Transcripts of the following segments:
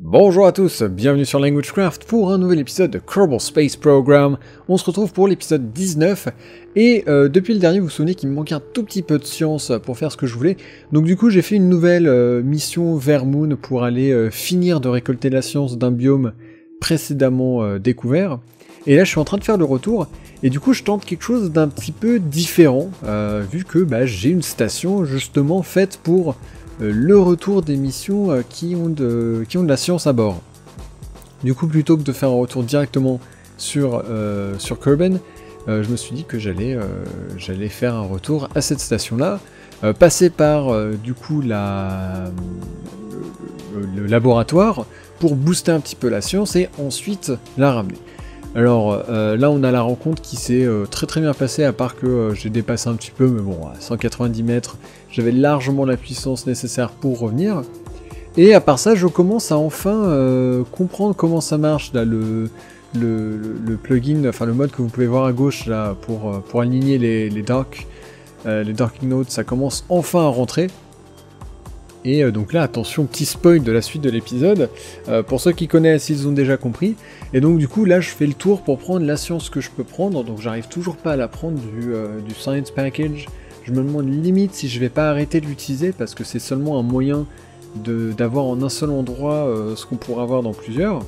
Bonjour à tous, bienvenue sur LanguageCraft pour un nouvel épisode de Kerbal Space Program. On se retrouve pour l'épisode 19 et euh, depuis le dernier vous vous souvenez qu'il me manquait un tout petit peu de science pour faire ce que je voulais. Donc du coup j'ai fait une nouvelle euh, mission vers Moon pour aller euh, finir de récolter la science d'un biome précédemment découvert. Et là je suis en train de faire le retour et du coup je tente quelque chose d'un petit peu différent vu que bah, j'ai une station justement faite pour euh, le retour des missions euh, qui ont, de, qui ont de la science à bord. Du coup, plutôt que de faire un retour directement sur, euh, Kerben, je me suis dit que j'allais faire un retour à cette station-là, passer par du coup la, le, laboratoire pour booster un petit peu la science et ensuite la ramener. Alors euh, là, on a la rencontre qui s'est euh, très très bien passée, à part que euh, j'ai dépassé un petit peu, mais bon, à 190 mètres, j'avais largement la puissance nécessaire pour revenir. Et à part ça, je commence à enfin comprendre comment ça marche, le, plugin, enfin le mode que vous pouvez voir à gauche, là, pour, aligner les, les les dark notes, ça commence enfin à rentrer. Et euh, donc là, attention, petit spoil de la suite de l'épisode. Euh, pour ceux qui connaissent, ils ont déjà compris. Et donc du coup, là, je fais le tour pour prendre la science que je peux prendre. Donc j'arrive toujours pas à la prendre du, euh, Science Package. Je me demande limite si je vais pas arrêter de l'utiliser parce que c'est seulement un moyen d'avoir en un seul endroit ce qu'on pourrait avoir dans plusieurs.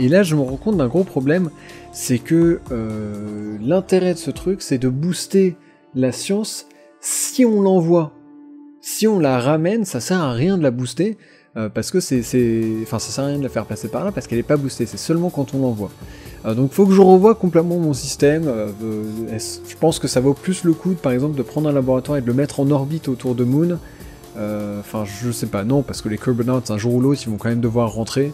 Et là, je me rends compte d'un gros problème, c'est que l'intérêt de ce truc, c'est de booster la science si on l'envoie si on la ramène, ça sert à rien de la booster, euh, parce que c'est, Enfin, ça sert à rien de la faire passer par là, parce qu'elle n'est pas boostée, c'est seulement quand on l'envoie. Euh, donc faut que je revoie complètement mon système, euh, je pense que ça vaut plus le coup, par exemple, de prendre un laboratoire et de le mettre en orbite autour de Moon, enfin, je sais pas, non, parce que les notes un jour ou l'autre, ils vont quand même devoir rentrer,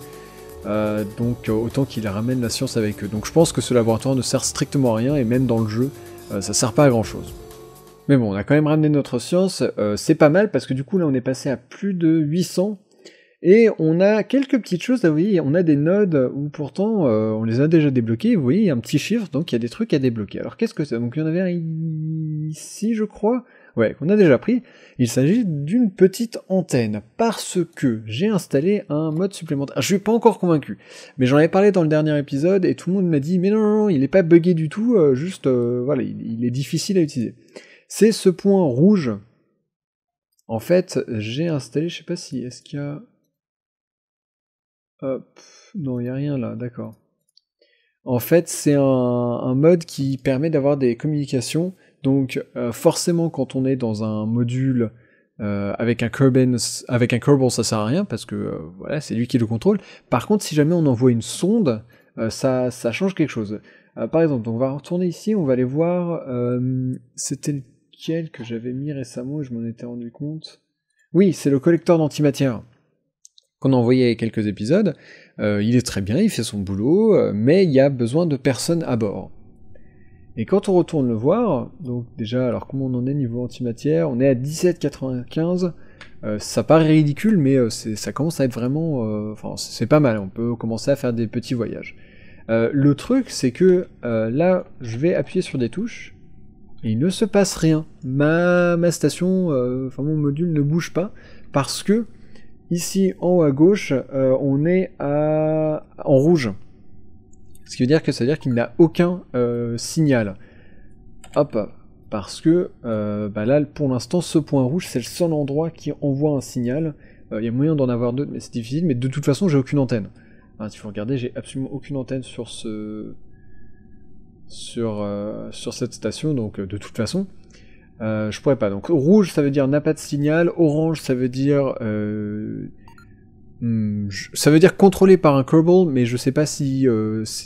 donc autant qu'ils ramènent la science avec eux. Donc je pense que ce laboratoire ne sert strictement à rien, et même dans le jeu, ça sert pas à grand chose. Mais bon, on a quand même ramené notre science, euh, c'est pas mal parce que du coup là on est passé à plus de 800 et on a quelques petites choses, vous voyez, on a des nodes où pourtant euh, on les a déjà débloqués, vous voyez, un petit chiffre, donc il y a des trucs à débloquer. Alors qu'est-ce que c'est Donc il y en avait un ici je crois, ouais, qu'on a déjà pris. Il s'agit d'une petite antenne, parce que j'ai installé un mode supplémentaire. Ah, je suis pas encore convaincu, mais j'en avais parlé dans le dernier épisode et tout le monde m'a dit mais non, non, non il n'est pas buggé du tout, euh, juste voilà, il est difficile à utiliser. C'est ce point rouge. En fait, j'ai installé, je sais pas si, est-ce qu'il y a... Hop, non, il n'y a rien là, d'accord. En fait, c'est un, mode qui permet d'avoir des communications. Donc, euh, forcément, quand on est dans un module euh, avec un Kerbin, avec un ça sert à rien parce que euh, voilà, c'est lui qui le contrôle. Par contre, si jamais on envoie une sonde, ça, ça change quelque chose. par exemple, on va retourner ici, on va aller voir. C'était que j'avais mis récemment je m'en étais rendu compte. Oui, c'est le collecteur d'antimatière qu'on a envoyé quelques épisodes. Euh, il est très bien, il fait son boulot, euh, mais il y a besoin de personnes à bord. Et quand on retourne le voir, donc déjà, alors comment on en est niveau antimatière On est à 17,95. Euh, ça paraît ridicule, mais ça commence à être vraiment. enfin, c'est pas mal, on peut commencer à faire des petits voyages. le truc, c'est que là, je vais appuyer sur des touches, et il ne se passe rien. Ma, ma station, euh, enfin mon module ne bouge pas parce que ici en haut à gauche, euh, on est à, en rouge. Ce qui veut dire que ça veut dire qu'il n'a aucun euh, signal. Hop, parce que bah là pour l'instant ce point rouge c'est le seul endroit qui envoie un signal. Il y a moyen d'en avoir d'autres mais c'est difficile, mais de toute façon j'ai aucune antenne. Hein, si vous regardez j'ai absolument aucune antenne sur ce sur, euh, sur cette station, donc euh, de toute façon, euh, je pourrais pas. Donc rouge, ça veut dire n'a pas de signal. Orange, ça veut dire hmm, ça veut dire contrôlé par un Kerbal, mais je sais pas si,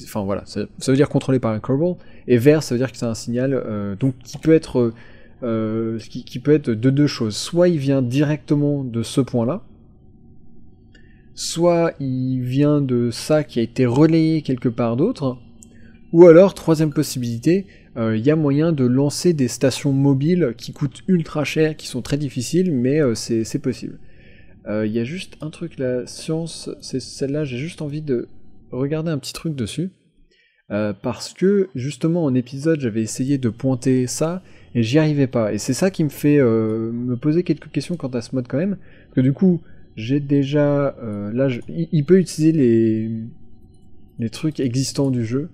enfin voilà, ça, veut dire contrôlé par un Kerbal. Et vert, ça veut dire que c'est un signal donc qui peut être qui, qui, peut être de deux choses. Soit il vient directement de ce point-là, soit il vient de ça qui a été relayé quelque part d'autre. Ou alors, troisième possibilité, il euh, y a moyen de lancer des stations mobiles qui coûtent ultra cher, qui sont très difficiles, mais euh, c'est possible. Il euh, y a juste un truc, la science, c'est celle-là, j'ai juste envie de regarder un petit truc dessus. parce que justement en épisode j'avais essayé de pointer ça et j'y arrivais pas. Et c'est ça qui me fait me poser quelques questions quant à ce mode quand même. que du coup j'ai déjà... là, il, il peut utiliser les, les trucs existants du jeu.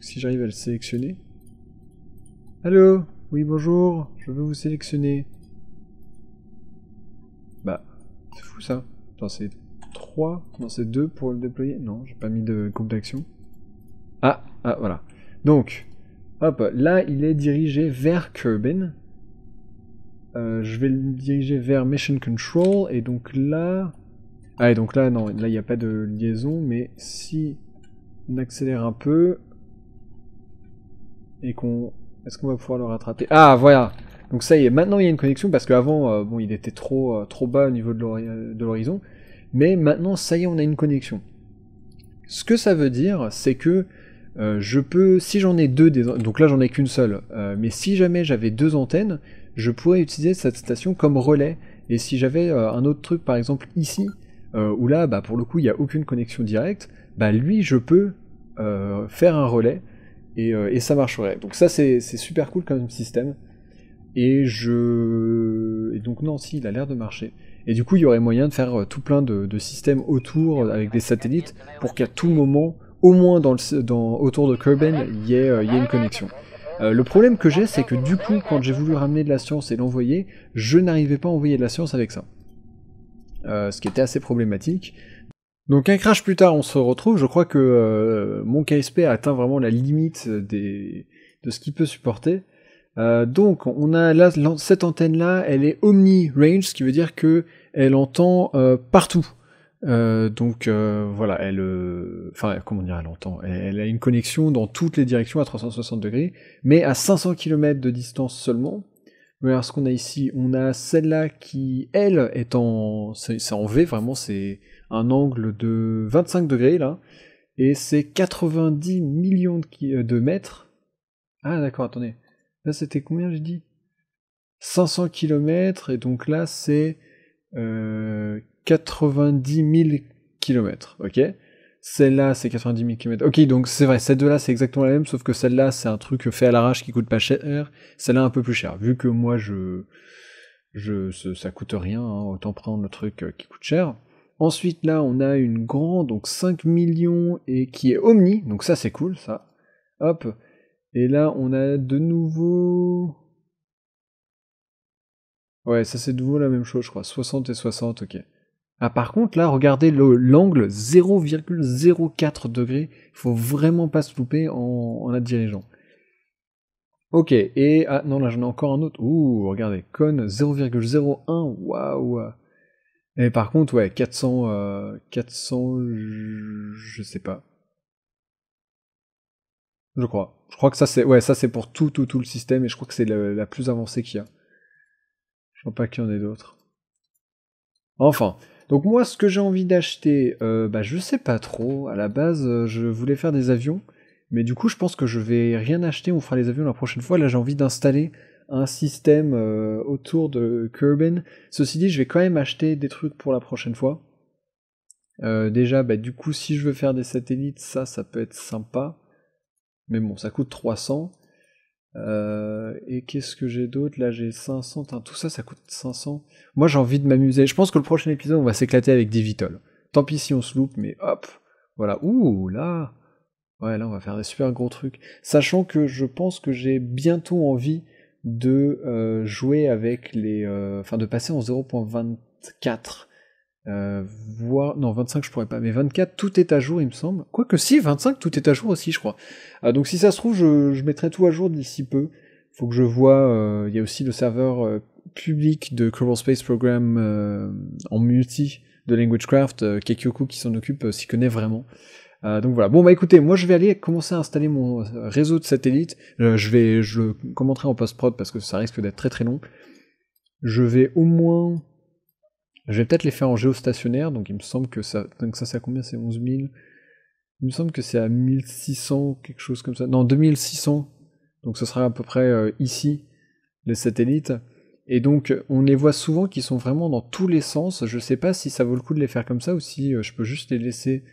Si j'arrive à le sélectionner. Allô Oui, bonjour, je veux vous sélectionner. Bah, c'est fou ça. Dans c'est 3, non, c'est 2 pour le déployer. Non, j'ai pas mis de groupe d'action. Ah, ah, voilà. Donc, hop, là, il est dirigé vers Kerbin. Euh, je vais le diriger vers Mission Control, et donc là... Ah, et donc là, non, là, il n'y a pas de liaison, mais si on accélère un peu, et qu'on... Est-ce qu'on va pouvoir le rattraper Ah, voilà Donc ça y est, maintenant il y a une connexion, parce qu'avant, avant euh, bon, il était trop, euh, trop bas au niveau de l'horizon, mais maintenant, ça y est, on a une connexion. Ce que ça veut dire, c'est que euh, je peux, si j'en ai deux, donc là j'en ai qu'une seule, mais si jamais j'avais deux antennes, je pourrais utiliser cette station comme relais, et si j'avais un autre truc, par exemple ici, où là, bah, pour le coup, il n'y a aucune connexion directe, bah lui, je peux faire un relais, euh, et, ça marcherait. Donc ça c'est super cool comme système. Et je. Et donc non, si, il a l'air de marcher. Et du coup, il y aurait moyen de faire euh, tout plein de, systèmes autour avec des satellites pour qu'à tout moment, au moins dans autour de Kerben, euh, il y, ait, une connexion. le problème que j'ai, c'est que du coup, quand j'ai voulu ramener de la science et l'envoyer, je n'arrivais pas à envoyer de la science avec ça. ce qui était assez problématique. Donc un crash plus tard, on se retrouve. Je crois que euh, mon KSP a atteint vraiment la limite des, de ce qu'il peut supporter. Euh, donc on a là cette antenne là, elle est omni range, ce qui veut dire que elle entend euh, partout. donc voilà, elle, enfin comment dire, elle entend, elle, a une connexion dans toutes les directions à 360 degrés, mais à 500 km de distance seulement. alors ce qu'on a ici. On a celle-là qui, elle, est en, c'est en V, vraiment c'est un angle de 25 degrés là, et c'est 90 millions de, euh, de mètres. Ah d'accord, attendez. Là c'était combien j'ai dit 500 km, et donc là c'est 90 000 km, ok celle-là, c'est 90 000 km. Ok, donc c'est vrai, celle de là, c'est exactement la même, sauf que celle-là, c'est un truc fait à l'arrache qui coûte pas cher. Celle-là, un peu plus cher. Vu que moi, je, je, ça coûte rien, hein, autant prendre le truc euh, qui coûte cher. Ensuite, là, on a une grande, donc 5 millions, et qui est Omni, donc ça c'est cool, ça. Hop. Et là, on a de nouveau. Ouais, ça c'est de nouveau la même chose, je crois. 60 et 60, ok. Ah, par contre, là, regardez l'angle 0,04 degrés Il faut vraiment pas se louper en, la dirigeant. Ok, et. Ah non, là j'en ai encore un autre. Ouh, regardez, con 0,01, waouh! Et par contre, ouais, 400, 400, euh, je sais pas. Je crois. Je crois que ça c'est, ouais, ça c'est pour tout, tout, tout le système et je crois que c'est la, plus avancée qu'il y a. Je crois pas qu'il y en ait d'autres. Enfin. Donc moi, ce que j'ai envie d'acheter, euh, bah je sais pas trop. À la base, euh, je voulais faire des avions, mais du coup, je pense que je vais rien acheter. On fera les avions la prochaine fois. Là, j'ai envie d'installer un système euh, autour de Kerbin. Ceci dit, je vais quand même acheter des trucs pour la prochaine fois. Euh, déjà, bah, du coup, si je veux faire des satellites, ça, ça peut être sympa. Mais bon, ça coûte 300. Euh, et qu'est-ce que j'ai d'autre Là, j'ai 500. tout ça, ça coûte 500. Moi, j'ai envie de m'amuser. Je pense que le prochain épisode, on va s'éclater avec des vitols. Tant pis si on se loupe, mais hop Voilà. Ouh, là Ouais, là, on va faire des super gros trucs. Sachant que je pense que j'ai bientôt envie de euh, jouer avec les. Euh, enfin, de passer en 0.24. Euh, non 25 je pourrais pas mais 24 tout est à jour il me semble quoique si 25 tout est à jour aussi je crois euh, donc si ça se trouve je, mettrai tout à jour d'ici peu faut que je vois il y a aussi le serveur public de Kerbal Space Program en multi de LanguageCraft Kekyoku qui s'en occupe s'y connaît vraiment euh, donc voilà. Bon bah écoutez, moi je vais aller commencer à installer mon euh, réseau de satellites. Euh, je vais, je le commenterai en post-prod parce que ça risque d'être très très long. Je vais au moins, je vais peut-être les faire en géostationnaire. Donc il me semble que ça, donc ça c'est à combien C'est 11 000. Il me semble que c'est à 1600 quelque chose comme ça. Non 2600. Donc ce sera à peu près ici les satellites. Et donc on les voit souvent qui sont vraiment dans tous les sens. Je sais pas si ça vaut le coup de les faire comme ça ou si je peux juste les laisser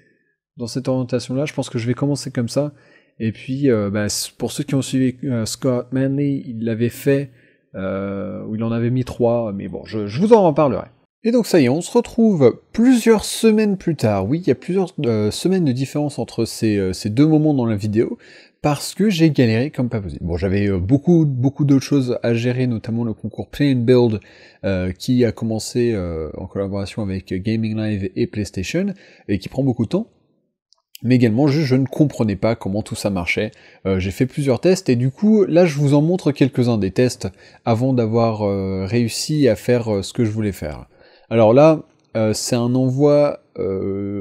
dans cette orientation-là. Je pense que je vais commencer comme ça. Et puis, euh, bah, pour ceux qui ont suivi euh, Scott Manley, il l'avait fait, euh, où il en avait mis trois, mais bon, je, vous en reparlerai. Et donc ça y est, on se retrouve plusieurs semaines plus tard. Oui, il y a plusieurs euh, semaines de différence entre ces, ces deux moments dans la vidéo, parce que j'ai galéré comme pas possible. Bon, j'avais beaucoup, beaucoup d'autres choses à gérer, notamment le concours Play Build qui a commencé euh, en collaboration avec Gaming Live et PlayStation et qui prend beaucoup de temps mais également je ne comprenais pas comment tout ça marchait. Euh, j'ai fait plusieurs tests et du coup là je vous en montre quelques-uns des tests avant d'avoir euh, réussi à faire euh, ce que je voulais faire. Alors là c'est un envoi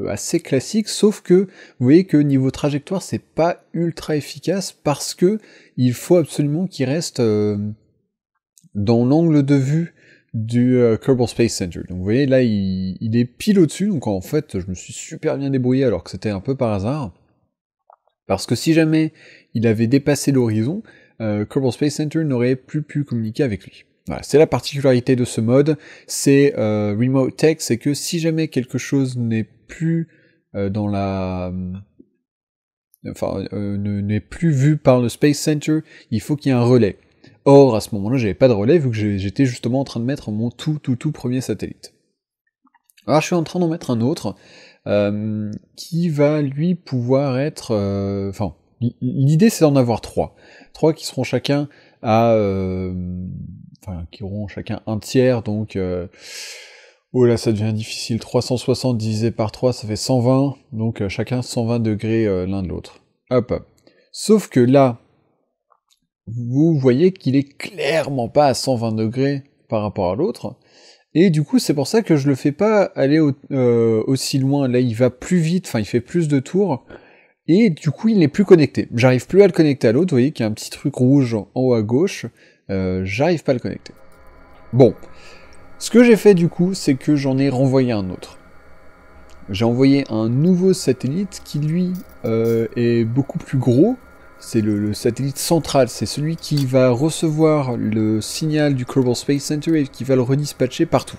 assez classique sauf que vous voyez que niveau trajectoire c'est pas ultra efficace parce que il faut absolument qu'il reste dans l'angle de vue du euh, Kerbal Space Center. Donc vous voyez, là, il, est pile au-dessus, donc en fait, je me suis super bien débrouillé alors que c'était un peu par hasard. Parce que si jamais il avait dépassé l'horizon, euh, Kerbal Space Center n'aurait plus pu communiquer avec lui. Voilà, c'est la particularité de ce mode, c'est euh, Remote Tech, c'est que si jamais quelque chose n'est plus euh, dans la enfin, euh, n'est plus vu par le Space Center, il faut qu'il y ait un relais. Or, à ce moment-là, j'avais pas de relais vu que j'étais justement en train de mettre mon tout tout tout premier satellite. Alors ah, je suis en train d'en mettre un autre euh, qui va lui pouvoir être. Euh, enfin, l'idée c'est d'en avoir trois, trois qui seront chacun à, euh, enfin, qui auront chacun un tiers, donc. Oh là, ça devient difficile. 360 divisé par 3, ça fait 120. Donc chacun 120 degrés l'un de l'autre. Hop. Sauf que là, vous voyez qu'il est clairement pas à 120 degrés par rapport à l'autre. Et du coup, c'est pour ça que je le fais pas aller euh, aussi loin. Là, il va plus vite, enfin, il fait plus de tours. Et du coup, il n'est plus connecté. J'arrive plus à le connecter à l'autre. Vous voyez qu'il y a un petit truc rouge en haut à gauche. Euh, j'arrive pas à le connecter. Bon. Ce que j'ai fait du coup, c'est que j'en ai renvoyé un autre. J'ai envoyé un nouveau satellite qui, lui, euh, est beaucoup plus gros c'est le, satellite central, c'est celui qui va recevoir le signal du Kerbal Space Center et qui va le redispatcher partout.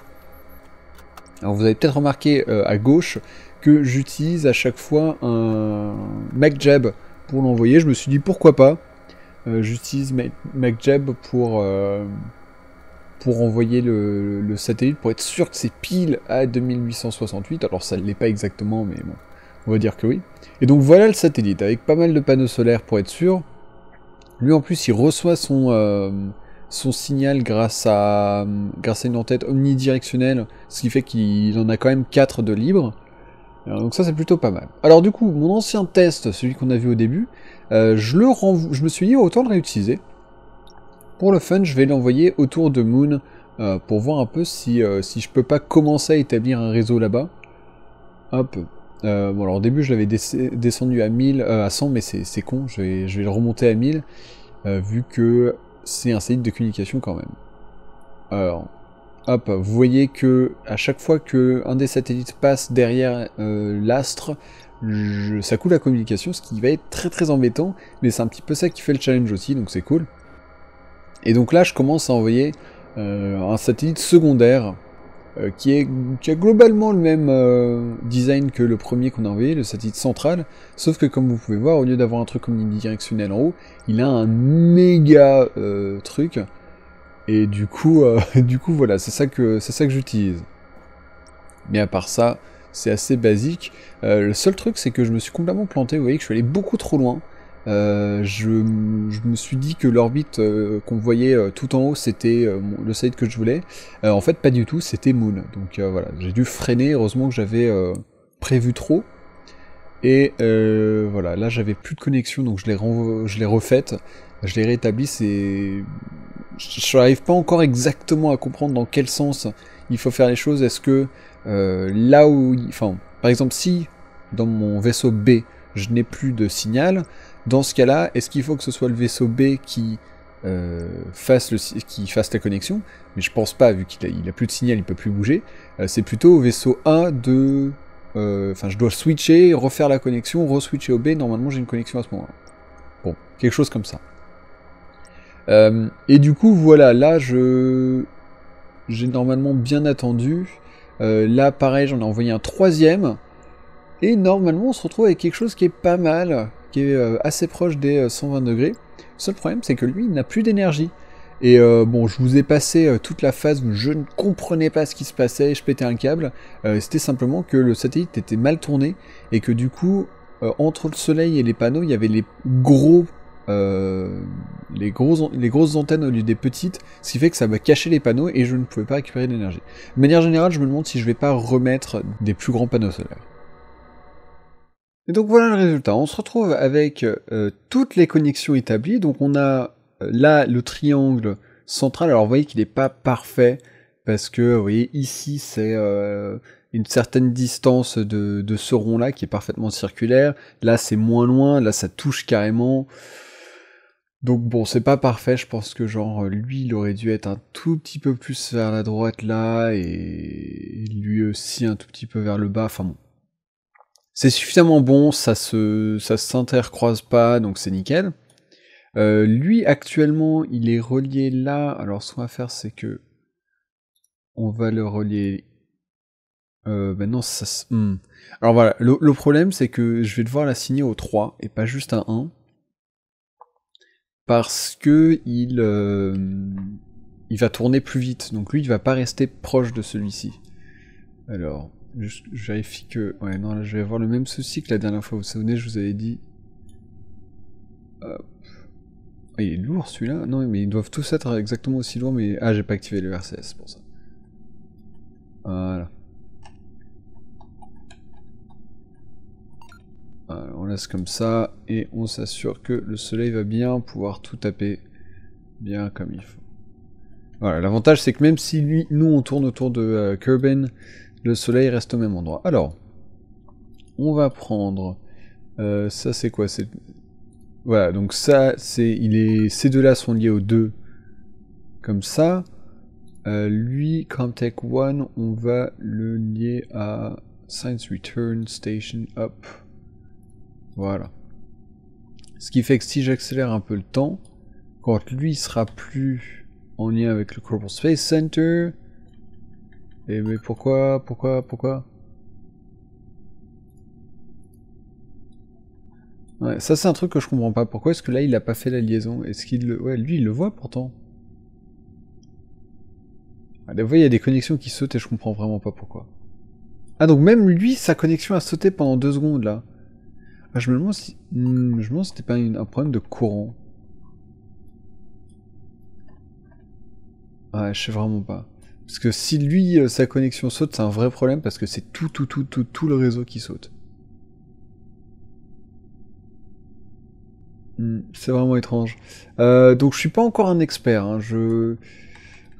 Alors vous avez peut-être remarqué euh, à gauche que j'utilise à chaque fois un MacJab pour l'envoyer. Je me suis dit pourquoi pas. Euh, j'utilise MacJab pour, euh, pour envoyer le, le, satellite pour être sûr que c'est pile à 2868. Alors ça ne l'est pas exactement, mais bon. On va dire que oui. Et donc voilà le satellite, avec pas mal de panneaux solaires pour être sûr. Lui en plus, il reçoit son, euh, son signal grâce à, grâce à une entête omnidirectionnelle, ce qui fait qu'il en a quand même 4 de libre. Euh, donc ça c'est plutôt pas mal. Alors du coup, mon ancien test, celui qu'on a vu au début, euh, je, le je me suis dit autant le réutiliser. Pour le fun, je vais l'envoyer autour de Moon pour voir un peu si, si je peux pas commencer à établir un réseau là-bas. Hop, euh, bon alors au début je l'avais descendu à 1000, euh, à 100 mais c'est con, je vais, le remonter à 1000 euh, vu que c'est un satellite de communication quand même. Alors hop, vous voyez que à chaque fois que un des satellites passe derrière l'astre, ça coule la communication, ce qui va être très très embêtant, mais c'est un petit peu ça qui fait le challenge aussi, donc c'est cool. Et donc là je commence à envoyer un satellite secondaire euh, qui, a globalement le même euh, design que le premier qu'on a envoyé, le satellite central, sauf que comme vous pouvez voir, au lieu d'avoir un truc comme omnidirectionnel en haut, il a un méga euh, truc, et du coup, du coup voilà, c'est ça que, ça que j'utilise. Mais à part ça, c'est assez basique. le seul truc, c'est que je me suis complètement planté, vous voyez que je suis allé beaucoup trop loin, euh, je, je, me suis dit que l'orbite euh, qu'on voyait euh, tout en haut, c'était le site que je voulais. en fait, pas du tout, c'était Moon. Donc voilà, j'ai dû freiner. Heureusement que j'avais prévu trop. Et voilà, là j'avais plus de connexion, donc je l'ai, refaite, je l'ai rétablie. C'est... Je n'arrive pas encore exactement à comprendre dans quel sens il faut faire les choses. Est-ce que là où... Enfin, par exemple, si dans mon vaisseau B, je n'ai plus de signal, dans ce cas-là, est-ce qu'il faut que ce soit le vaisseau B qui euh, fasse, qui fasse la connexion, mais je pense pas, vu qu'il n'a a, plus de signal, il peut plus bouger. Euh, c'est plutôt au vaisseau A de. Euh, enfin, je dois switcher, refaire la connexion, re-switcher au B. Normalement, j'ai une connexion à ce moment-là. Bon, quelque chose comme ça. et du coup, voilà, là, je. J'ai normalement bien attendu. là, pareil, j'en ai envoyé un troisième. Et normalement, on se retrouve avec quelque chose qui est pas mal qui est euh, assez proche des 120 euh, degrés. Le seul problème, c'est que lui, il n'a plus d'énergie. Et euh, bon, je vous ai passé toute la phase où je ne comprenais pas ce qui se passait, je pétais un câble. C'était simplement que le satellite était mal tourné et que du coup, entre le soleil et les panneaux, il y avait les gros. les, les grosses antennes au lieu des petites, ce qui fait que ça va cacher les panneaux et je ne pouvais pas récupérer d'énergie. De manière générale, je me demande si je vais pas remettre des plus grands panneaux solaires. Et donc voilà le résultat. On se retrouve avec euh, toutes les connexions établies. Donc on a euh, là le triangle central. Alors vous voyez qu'il n'est pas parfait parce que vous voyez ici c'est euh, une certaine distance de ce rond là qui est parfaitement circulaire. Là c'est moins loin. Là ça touche carrément. Donc bon, c'est pas parfait, je pense que genre lui il aurait dû être un tout petit peu plus vers la droite là, et lui aussi un tout petit peu vers le bas, enfin bon, c'est suffisamment bon, ça se, ça s'intercroise pas, donc c'est nickel. Euh, lui, actuellement, il est relié là. Alors, ce qu'on va faire, c'est que on va le relier. Maintenant euh, ça. se... Hmm. Alors voilà, le, problème, c'est que je vais devoir l'assigner au 3 et pas juste à 1. Parce que il, euh, il va tourner plus vite. Donc lui, il va pas rester proche de celui-ci. Alors, Juste, je vérifie que... Ouais, non, là, je vais avoir le même souci que la dernière fois. Vous vous souvenez, je vous avais dit... Hop. Ah, il est lourd, celui-là Non, mais ils doivent tous être exactement aussi lourds, mais... Ah, j'ai pas activé le RCS, pour ça. Voilà. on laisse comme ça, et on s'assure que le soleil va bien pouvoir tout taper bien comme il faut. Voilà, l'avantage c'est que même si lui, nous on tourne autour de euh, Kerbin, le soleil reste au même endroit. Alors, on va prendre... Euh, ça c'est quoi c'est... Voilà, donc ça, c'est, il est, ces deux-là sont liés aux deux, comme ça. Euh, lui, Comtech 1, on va le lier à Science Return Station Up. Voilà. Ce qui fait que si j'accélère un peu le temps, quand lui sera plus en lien avec le Corporate Space Center, et mais pourquoi, pourquoi, pourquoi Ouais, ça c'est un truc que je comprends pas. Pourquoi est-ce que là il a pas fait la liaison Est-ce qu'il le... Ouais, lui il le voit pourtant. Ah, des fois il y a des connexions qui sautent et je comprends vraiment pas pourquoi. Ah donc même lui, sa connexion a sauté pendant deux secondes là. Ah, je me demande si... Hmm, je me demande si c'était pas un problème de courant. Ouais, ah, je sais vraiment pas. Parce que si lui, euh, sa connexion saute, c'est un vrai problème parce que c'est tout, tout, tout, tout, le réseau qui saute. Hmm, c'est vraiment étrange. Euh, donc je suis pas encore un expert. Hein,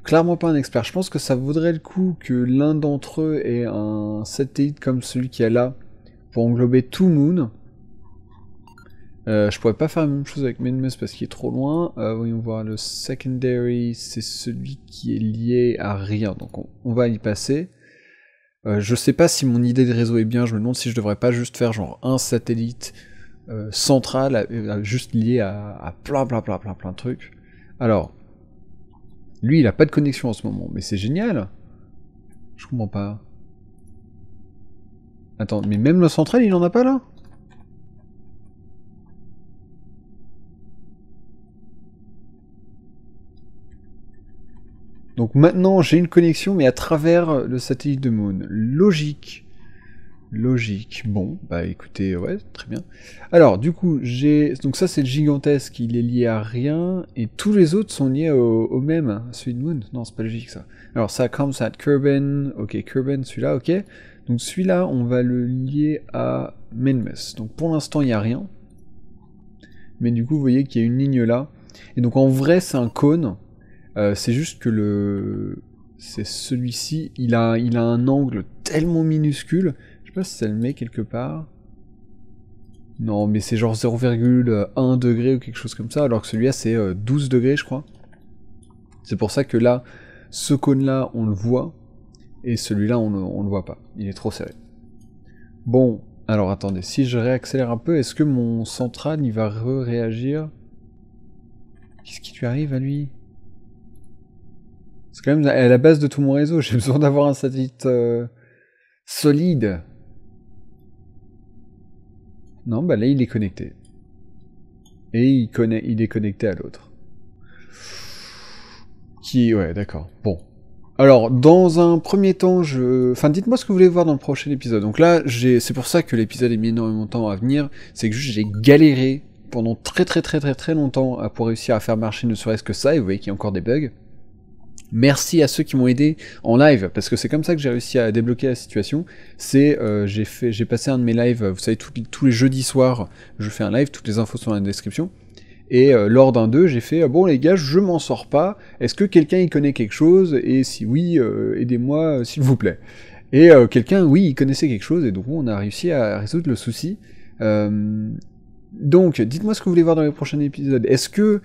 clairement pas un expert. Je pense que ça vaudrait le coup que l'un d'entre eux ait un satellite comme celui qui est là pour englober tout Moon euh, je pourrais pas faire la même chose avec Minmus parce qu'il est trop loin. Euh, voyons voir, le secondary, c'est celui qui est lié à rien, donc on, va y passer. Euh, je sais pas si mon idée de réseau est bien, je me demande si je devrais pas juste faire genre un satellite central, juste lié à, à, plein plein plein plein plein de trucs. Alors, lui il a pas de connexion en ce moment, mais c'est génial Je comprends pas. Attends, mais même le central il en a pas là Donc maintenant, j'ai une connexion, mais à travers le satellite de Moon. Logique. Logique. Bon, bah écoutez, ouais, très bien. Alors, du coup, j'ai... Donc ça, c'est le gigantesque, il est lié à rien, et tous les autres sont liés au, même, celui de Moon. Non, c'est pas logique, ça. Alors ça, comme ça, Kurban, ok, Kurban, celui-là, ok. Donc celui-là, on va le lier à Menmes. Donc pour l'instant, il n'y a rien. Mais du coup, vous voyez qu'il y a une ligne là. Et donc en vrai, c'est un cône. Euh, c'est juste que le. C'est celui-ci, il a, il a un angle tellement minuscule. Je sais pas si ça le met quelque part. Non, mais c'est genre 0,1 degré ou quelque chose comme ça, alors que celui-là c'est 12 euh, degrés, je crois. C'est pour ça que là, ce cône-là, on le voit, et celui-là, on, on, le voit pas. Il est trop serré. Bon, alors attendez, si je réaccélère un peu, est-ce que mon central, il va réagir Qu'est-ce qui lui arrive à lui c'est quand même à la base de tout mon réseau. J'ai besoin d'avoir un satellite euh, solide. Non, bah là, il est connecté. Et il, est connecté à l'autre. Qui, ouais, d'accord. Bon. Alors, dans un premier temps, je... Enfin, dites-moi ce que vous voulez voir dans le prochain épisode. Donc là, c'est pour ça que l'épisode est mis énormément de temps à venir. C'est que j'ai galéré pendant très très très très très longtemps à pour réussir à faire marcher ne serait-ce que ça. Et vous voyez qu'il y a encore des bugs. Merci à ceux qui m'ont aidé en live, parce que c'est comme ça que j'ai réussi à débloquer la situation. C'est, euh, j'ai fait, j'ai passé un de mes lives, vous savez, tous les jeudis soirs, je fais un live, toutes les infos sont dans la description. Et euh, lors d'un d'eux, j'ai fait euh, bon les gars, je m'en sors pas. Est-ce que quelqu'un y connaît quelque chose Et si oui, aidez-moi s'il vous plaît. Et quelqu'un, oui, il connaissait quelque chose, et donc on a réussi à résoudre le souci. donc, dites-moi ce que vous voulez voir dans les prochains épisodes. Est-ce que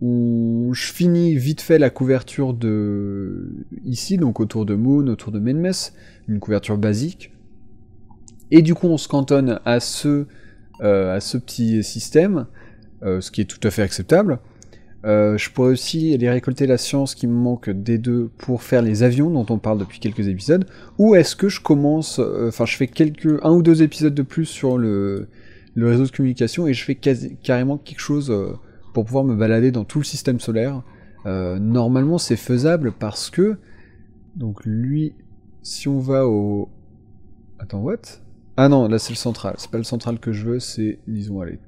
où je finis vite fait la couverture de ici, donc autour de Moon, autour de Menmes, une couverture basique. Et du coup, on se cantonne à ce, euh, à ce petit système, euh, ce qui est tout à fait acceptable. Euh, je pourrais aussi aller récolter la science qui me manque des deux pour faire les avions dont on parle depuis quelques épisodes. Ou est-ce que je commence, enfin, je fais quelques un ou deux épisodes de plus sur le, le réseau de communication et je fais carrément quelque chose pour pouvoir me balader dans tout le système solaire. Euh, normalement, c'est faisable parce que. Donc, lui, si on va au. Attends, what Ah non, là c'est le central. C'est pas le central que je veux, c'est, disons, allez.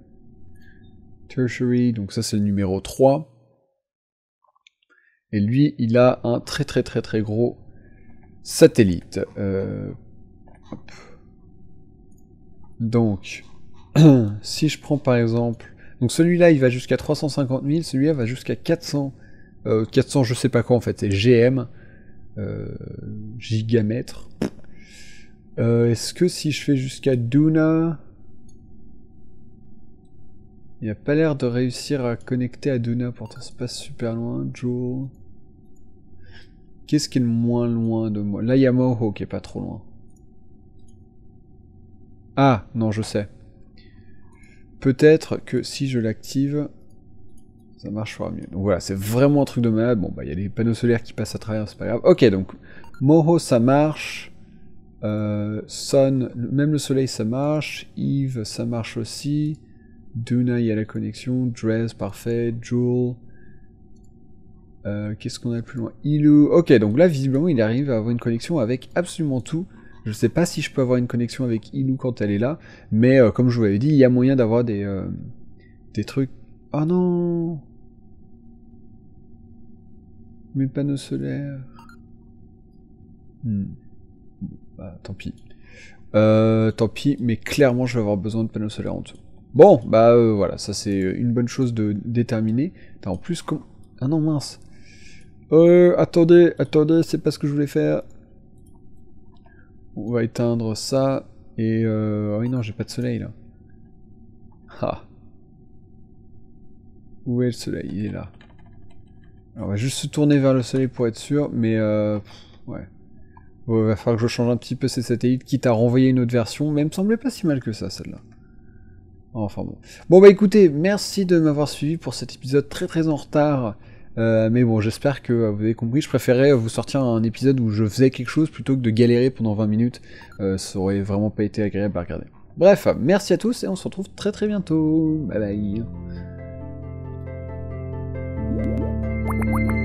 Tertiary, donc ça c'est le numéro 3. Et lui, il a un très très très très gros satellite. Euh, donc, si je prends par exemple donc celui-là, il va jusqu'à 350 000, celui-là va jusqu'à 400, 400 euh, je sais pas quoi en fait, c'est GM, euh, gigamètre. Euh, est-ce que si je fais jusqu'à Duna, il n'y a pas l'air de réussir à connecter à Duna, pour c'est pas super loin, Joe. Qu'est-ce qui est le moins loin de moi Là, il y a Moho qui est pas trop loin. Ah, non, je sais. Peut-être que si je l'active, ça marchera mieux. Donc voilà, c'est vraiment un truc de malade. Bon, bah, il y a les panneaux solaires qui passent à travers, c'est pas grave. Ok, donc, Moho, ça marche. Euh, Sun, même le soleil, ça marche. Yves, ça marche aussi. Duna, il y a la connexion. Dress, parfait. Jewel. Euh, qu'est-ce qu'on a plus loin Ilu. Ok, donc là, visiblement, il arrive à avoir une connexion avec absolument tout. Je sais pas si je peux avoir une connexion avec Inou quand elle est là, mais euh, comme je vous l'avais dit, il y a moyen d'avoir des, euh, des trucs. Oh non Mes panneaux solaires. Hmm. Bah, tant pis. Euh, tant pis, mais clairement je vais avoir besoin de panneaux solaires en dessous. Bon, bah voilà, ça c'est une bonne chose de déterminer. En plus, comment... Ah non, mince. Euh, attendez, attendez, c'est pas ce que je voulais faire. On va éteindre ça. Et euh... Oh oui, non, j'ai pas de soleil là. Ah. Où est le soleil Il est là. on va juste se tourner vers le soleil pour être sûr, mais euh, ouais. Il va falloir que je change un petit peu ces satellites, quitte à renvoyer une autre version, mais elle me semblait pas si mal que ça, celle-là. Enfin bon. Bon bah écoutez, merci de m'avoir suivi pour cet épisode très très en retard euh, mais bon, j'espère que vous avez compris. Je préférais vous sortir un épisode où je faisais quelque chose plutôt que de galérer pendant 20 minutes. Euh, ça aurait vraiment pas été agréable à regarder. Bref, merci à tous et on se retrouve très très bientôt. Bye bye.